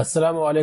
असलम आज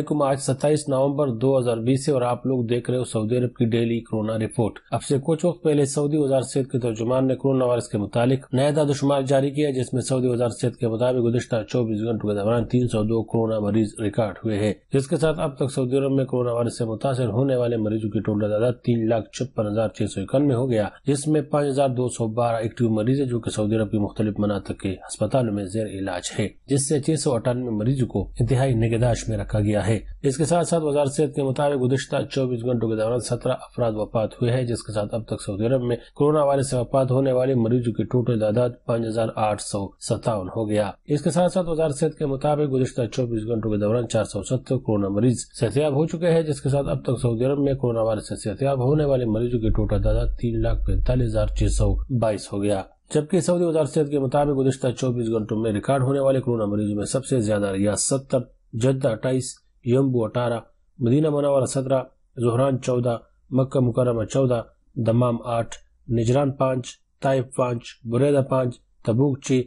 27 नवंबर 2020 है और आप लोग देख रहे हो सऊदी अरब की डेली कोरोना रिपोर्ट अब से कुछ वक्त पहले सऊदी वजार सेहत के तर्जुमान ने कोरोना वायरस के मुतालिक नया दादोशुमार जारी किया जिसमें सऊदी वजार सेहत के मुताबिक गुजशत 24 घंटों के दौरान 302 कोरोना मरीज रिकॉर्ड हुए हैं जिसके साथ अब तक सऊदी अरब में कोरोना वायरस ऐसी मुतासर होने वाले मरीजों की टोटल तादाद तीन लाख छप्पन हजार छह सौ इक्यानवे हो गया जिसमें पाँच हजार दो सौ बारह एक्टिव मरीज है जो की सऊदी अरब के मुख्तलिफ मनातक के अस्पतालों में जेर इलाज है जिससे छह सौ अठानवे मरीजों को इंतहाई निगहदाश्त में रखा गया है इसके साथ साथ वजारत सेहत के मुताबिक गुजशत चौबीस घंटों के दौरान सत्रह अफराद वफात हुए हैं जिसके साथ अब तक सऊदी अरब में कोरोना वायरस से वफात होने वाले मरीजों की टोटल तादाद पाँच हजार आठ सौ सत्तावन हो गया इसके साथ साथ वजारत सेहत के मुताबिक गुजशत चौबीस घंटों के दौरान चार सौ सत्तर कोरोना मरीज सेहतियाब हो चुके हैं जिसके साथ अब तक सऊदी अरब में कोरोना वायरस ऐसी होने वाले मरीजों की टोटल तादाद तीन लाख पैंतालीस हजार छह सौ बाईस हो गया जबकि सऊदी वजारत सेहत के मुताबिक गुजशत चौबीस घंटों में रिकॉर्ड होने वाले कोरोना मरीजों में सबसे ज्यादा सत्तर جدہ اٹھائیس یمبو اٹھارہ مدینہ منورہ سترہ زہران چودہ مکہ مکرمہ چودہ دمام آٹھ نجران پانچ طائف پانچ بریدہ پانچ تبوک چھ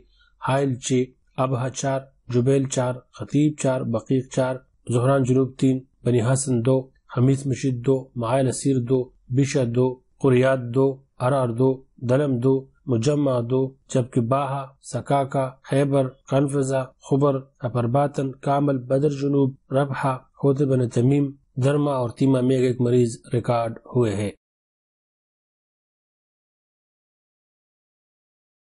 حائل چھ ابہا چار جبیل چار خطیب چار بقیق چار زہران جنوب تین بنی حسن دو حمیس مشید دو معائل اسیر دو بشہ دو قریات دو ارار دو دلم دو मुजम्मा दो जबकि बाहा सकाका खैबर कनफजा खुबर अपरबातन कामल बदर जुनूब रबहा होते बने तमीम धर्मा और तीमा में एक मरीज रिकॉर्ड हुए है